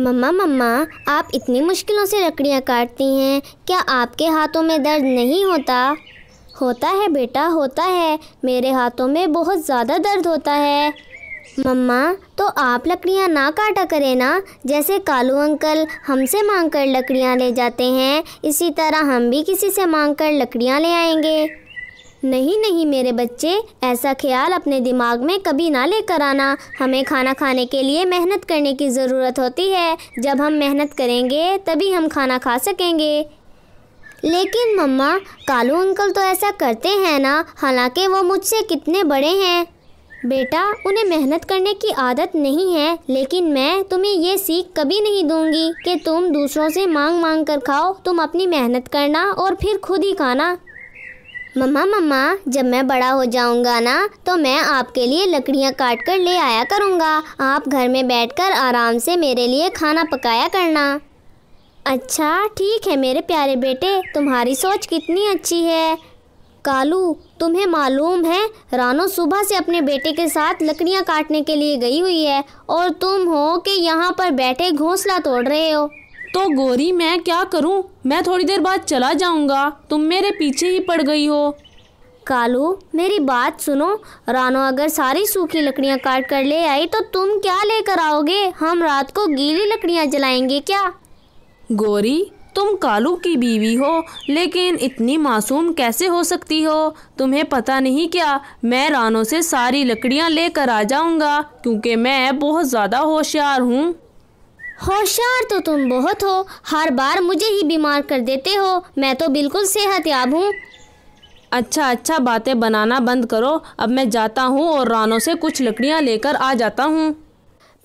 मम्मा मम्मा आप इतनी मुश्किलों से लकड़ियाँ काटती हैं क्या आपके हाथों में दर्द नहीं होता होता है बेटा होता है मेरे हाथों में बहुत ज़्यादा दर्द होता है मम्मा तो आप लकड़ियाँ ना काटा करें ना जैसे कालू अंकल हमसे मांग कर लकड़ियाँ ले जाते हैं इसी तरह हम भी किसी से मांग कर लकड़ियाँ ले आएंगे नहीं नहीं मेरे बच्चे ऐसा ख्याल अपने दिमाग में कभी ना लेकर आना हमें खाना खाने के लिए मेहनत करने की ज़रूरत होती है जब हम मेहनत करेंगे तभी हम खाना खा सकेंगे लेकिन मम्मा कालू अंकल तो ऐसा करते हैं ना हालांकि वो मुझसे कितने बड़े हैं बेटा उन्हें मेहनत करने की आदत नहीं है लेकिन मैं तुम्हें ये सीख कभी नहीं दूंगी कि तुम दूसरों से मांग मांग कर खाओ तुम अपनी मेहनत करना और फिर खुद ही खाना मम्मा मम्मा जब मैं बड़ा हो जाऊंगा ना तो मैं आपके लिए लकड़ियाँ काट कर ले आया करूँगा आप घर में बैठकर आराम से मेरे लिए खाना पकाया करना अच्छा ठीक है मेरे प्यारे बेटे तुम्हारी सोच कितनी अच्छी है कालू तुम्हें मालूम है रानो सुबह से अपने बेटे के साथ लकड़ियाँ काटने के लिए गई हुई है और तुम हो कि यहाँ पर बैठे घोंसला तोड़ रहे हो तो गोरी मैं क्या करूं? मैं थोड़ी देर बाद चला जाऊंगा तुम मेरे पीछे ही पड़ गई हो कालू मेरी बात सुनो रानो अगर सारी सूखी लकड़ियां काट कर ले आई तो तुम क्या लेकर आओगे हम रात को गीली लकड़ियां जलाएंगे क्या गोरी तुम कालू की बीवी हो लेकिन इतनी मासूम कैसे हो सकती हो तुम्हें पता नहीं क्या मैं रानों से सारी लकड़ियाँ लेकर आ जाऊँगा क्योंकि मैं बहुत ज़्यादा होशियार हूँ होशियार तो तुम बहुत हो हर बार मुझे ही बीमार कर देते हो मैं तो बिल्कुल सेहत याब हूँ अच्छा अच्छा बातें बनाना बंद करो अब मैं जाता हूँ और रानों से कुछ लकड़ियाँ लेकर आ जाता हूँ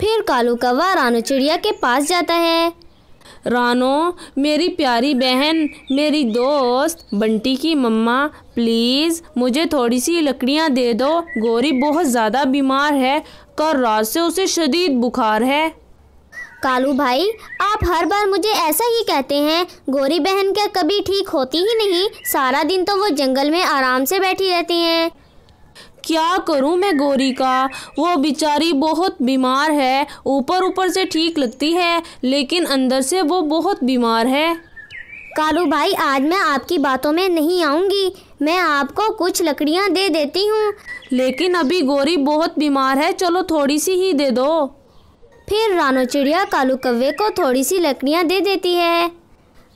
फिर कालू कौवा रानो चिड़िया के पास जाता है रानो मेरी प्यारी बहन मेरी दोस्त बंटी की मम्मा प्लीज़ मुझे थोड़ी सी लकड़ियाँ दे दो गौरी बहुत ज़्यादा बीमार है कल रात से उसे शदीद बुखार है कालू भाई आप हर बार मुझे ऐसा ही कहते हैं गोरी बहन क्या कभी ठीक होती ही नहीं सारा दिन तो वो जंगल में आराम से बैठी रहती हैं क्या करूं मैं गोरी का वो बेचारी बहुत बीमार है ऊपर ऊपर से ठीक लगती है लेकिन अंदर से वो बहुत बीमार है कालू भाई आज मैं आपकी बातों में नहीं आऊँगी मैं आपको कुछ लकड़ियाँ दे देती हूँ लेकिन अभी गोरी बहुत बीमार है चलो थोड़ी सी ही दे दो फिर रानो चिड़िया कालू कव्वे को थोड़ी सी लकड़ियाँ दे देती है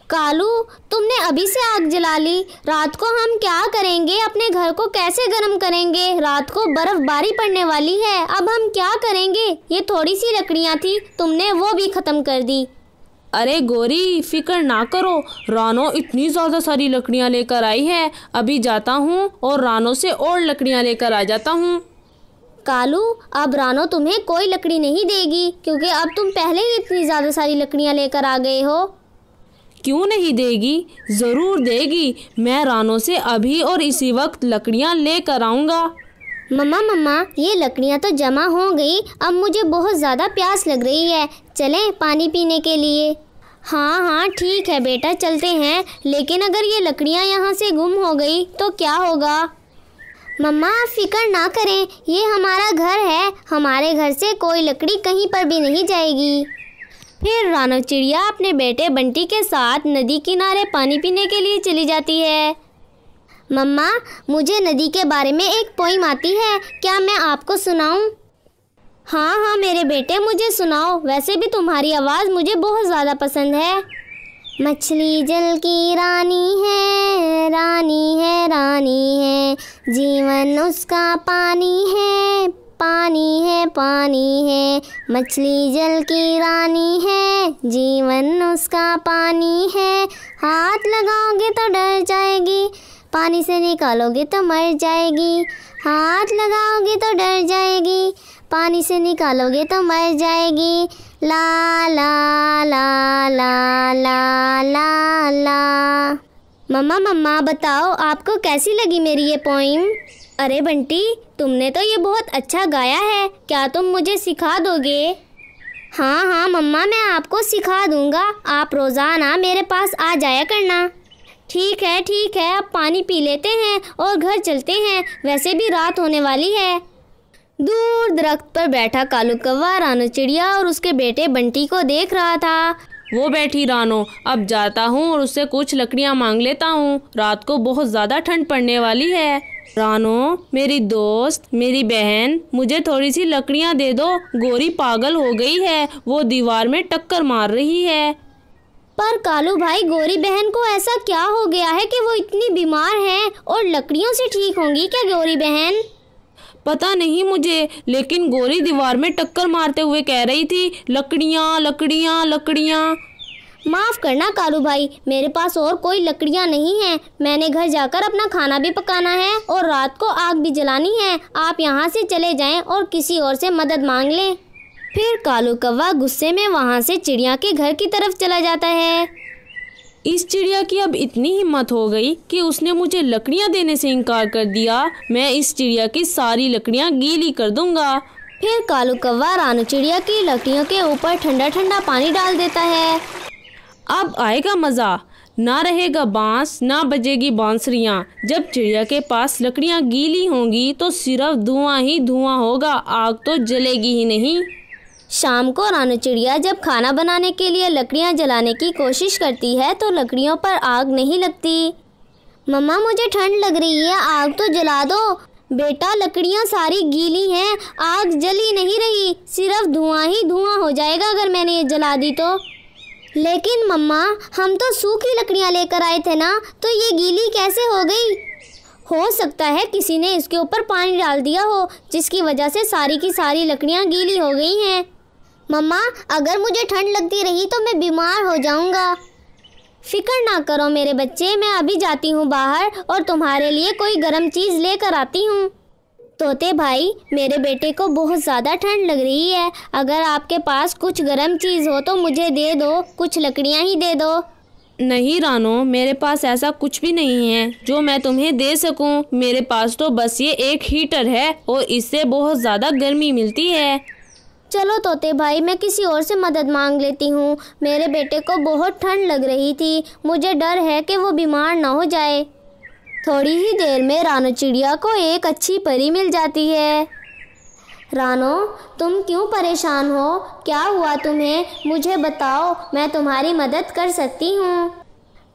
कालू तुमने अभी से आग जला ली रात को हम क्या करेंगे अपने घर को कैसे गर्म करेंगे रात को बर्फबारी पड़ने वाली है अब हम क्या करेंगे ये थोड़ी सी लकड़ियाँ थी तुमने वो भी ख़त्म कर दी अरे गोरी फिक्र ना करो रानो इतनी ज़्यादा सारी लकड़ियाँ लेकर आई है अभी जाता हूँ और रानो से और लकड़ियाँ लेकर आ जाता हूँ कालू अब रानो तुम्हें कोई लकड़ी नहीं देगी क्योंकि अब तुम पहले ही इतनी ज़्यादा सारी लकड़ियाँ लेकर आ गए हो क्यों नहीं देगी ज़रूर देगी मैं रानो से अभी और इसी वक्त लकड़ियाँ लेकर आऊँगा मम्मा मम्मा ये लकड़ियाँ तो जमा हो गई अब मुझे बहुत ज़्यादा प्यास लग रही है चले पानी पीने के लिए हाँ हाँ ठीक है बेटा चलते हैं लेकिन अगर ये लकड़ियाँ यहाँ से गुम हो गई तो क्या होगा मम्मा आप फिक्र ना करें ये हमारा घर है हमारे घर से कोई लकड़ी कहीं पर भी नहीं जाएगी फिर रानो चिड़िया अपने बेटे बंटी के साथ नदी किनारे पानी पीने के लिए चली जाती है मम्मा मुझे नदी के बारे में एक पोइम आती है क्या मैं आपको सुनाऊं? हाँ हाँ मेरे बेटे मुझे सुनाओ वैसे भी तुम्हारी आवाज़ मुझे बहुत ज़्यादा पसंद है मछली जल की रानी है रानी है रानी है जीवन उसका पानी है पानी है पानी है मछली जल की रानी है जीवन उसका पानी है हाथ लगाओगे तो डर जाएगी पानी से निकालोगे तो मर जाएगी हाथ लगाओगे तो डर जाएगी पानी से निकालोगे तो मर जाएगी ला ला ला ला ला ला ला मम्मा मम्मा बताओ आपको कैसी लगी मेरी ये पोइम अरे बंटी तुमने तो ये बहुत अच्छा गाया है क्या तुम मुझे सिखा दोगे हाँ हाँ मम्मा मैं आपको सिखा दूँगा आप रोज़ाना मेरे पास आ जाया करना ठीक है ठीक है अब पानी पी लेते हैं और घर चलते हैं वैसे भी रात होने वाली है दूर दरख्त पर बैठा कालू कौवा रानो चिड़िया और उसके बेटे बंटी को देख रहा था वो बैठी रानो अब जाता हूँ और उससे कुछ लकड़ियाँ मांग लेता हूँ रात को बहुत ज़्यादा ठंड पड़ने वाली है रानो मेरी दोस्त मेरी बहन मुझे थोड़ी सी लकड़ियाँ दे दो गोरी पागल हो गई है वो दीवार में टक्कर मार रही है पर कालू भाई गोरी बहन को ऐसा क्या हो गया है कि वो इतनी बीमार है और लकड़ियों से ठीक होंगी क्या गोरी बहन पता नहीं मुझे लेकिन गोरी दीवार में टक्कर मारते हुए कह रही थी लकड़ियाँ लकड़ियाँ लकड़ियाँ माफ़ करना कालू भाई मेरे पास और कोई लकड़ियाँ नहीं हैं मैंने घर जाकर अपना खाना भी पकाना है और रात को आग भी जलानी है आप यहाँ से चले जाएं और किसी और से मदद मांग लें फिर कालू कौवा गुस्से में वहाँ से चिड़िया के घर की तरफ चला जाता है इस चिड़िया की अब इतनी हिम्मत हो गई कि उसने मुझे लकड़ियाँ देने से इनकार कर दिया मैं इस चिड़िया की सारी लकड़ियाँ गीली कर दूंगा फिर कालू कौवा रानू चिड़िया की लकड़ियों के ऊपर ठंडा ठंडा पानी डाल देता है अब आएगा मज़ा ना रहेगा बांस ना बजेगी बांसुरियाँ जब चिड़िया के पास लकड़ियाँ गीली होंगी तो सिर्फ धुआं ही धुआं होगा आग तो जलेगी ही नहीं शाम को रानू चिड़िया जब खाना बनाने के लिए लकड़ियाँ जलाने की कोशिश करती है तो लकड़ियों पर आग नहीं लगती मम्मा मुझे ठंड लग रही है आग तो जला दो बेटा लकड़ियाँ सारी गीली हैं आग जल ही नहीं रही सिर्फ धुआं ही धुआं हो जाएगा अगर मैंने ये जला दी तो लेकिन मम्मा हम तो सूखी लकड़ियाँ लेकर आए थे ना तो ये गीली कैसे हो गई हो सकता है किसी ने इसके ऊपर पानी डाल दिया हो जिसकी वजह से सारी की सारी लकड़ियाँ गीली हो गई हैं मम्मा अगर मुझे ठंड लगती रही तो मैं बीमार हो जाऊंगा फिक्र ना करो मेरे बच्चे मैं अभी जाती हूँ बाहर और तुम्हारे लिए कोई गर्म चीज़ लेकर आती हूँ तोते भाई मेरे बेटे को बहुत ज़्यादा ठंड लग रही है अगर आपके पास कुछ गर्म चीज़ हो तो मुझे दे दो कुछ लकड़ियाँ ही दे दो नहीं रानो मेरे पास ऐसा कुछ भी नहीं है जो मैं तुम्हें दे सकूं। मेरे पास तो बस ये एक हीटर है और इससे बहुत ज़्यादा गर्मी मिलती है चलो तोते भाई मैं किसी और से मदद मांग लेती हूँ मेरे बेटे को बहुत ठंड लग रही थी मुझे डर है कि वो बीमार ना हो जाए थोड़ी ही देर में रानो चिड़िया को एक अच्छी परी मिल जाती है रानो तुम क्यों परेशान हो क्या हुआ तुम्हें मुझे बताओ मैं तुम्हारी मदद कर सकती हूँ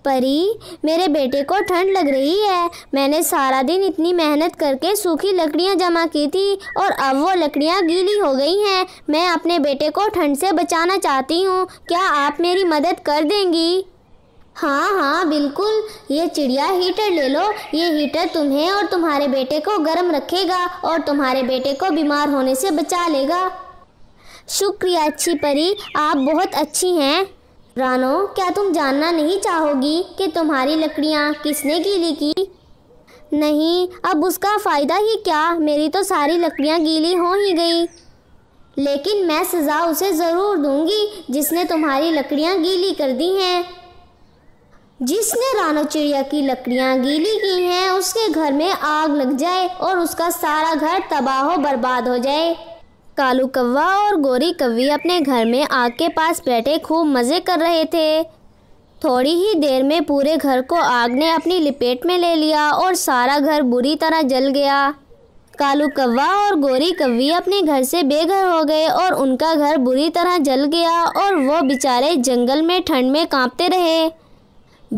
परी मेरे बेटे को ठंड लग रही है मैंने सारा दिन इतनी मेहनत करके सूखी लकड़ियाँ जमा की थी और अब वो लकड़ियाँ गीली हो गई हैं मैं अपने बेटे को ठंड से बचाना चाहती हूँ क्या आप मेरी मदद कर देंगी हाँ हाँ बिल्कुल ये चिड़िया हीटर ले लो ये हीटर तुम्हें और तुम्हारे बेटे को गर्म रखेगा और तुम्हारे बेटे को बीमार होने से बचा लेगा शुक्रिया अच्छी परी आप बहुत अच्छी हैं रानो क्या तुम जानना नहीं चाहोगी कि तुम्हारी लकड़ियाँ किसने गीली की नहीं अब उसका फ़ायदा ही क्या मेरी तो सारी लकड़ियाँ गीली हो ही गई लेकिन मैं सज़ा उसे ज़रूर दूंगी जिसने तुम्हारी लकड़ियाँ गीली कर दी हैं जिसने रानो चिड़िया की लकड़ियाँ गीली की हैं उसके घर में आग लग जाए और उसका सारा घर तबाह बर्बाद हो जाए कालू कौवा और गोरी कौवी अपने घर में आग के पास बैठे खूब मज़े कर रहे थे थोड़ी ही देर में पूरे घर को आग ने अपनी लपेट में ले लिया और सारा घर बुरी तरह जल गया कालू कौवा और गोरी कौवी अपने घर से बेघर हो गए और उनका घर बुरी तरह जल गया और वो बेचारे जंगल में ठंड में कांपते रहे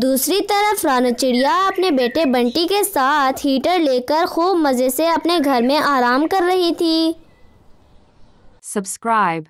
दूसरी तरफ रानो चिड़िया अपने बेटे बंटी के साथ हीटर लेकर खूब मज़े से अपने घर में आराम कर रही थी Subscribe.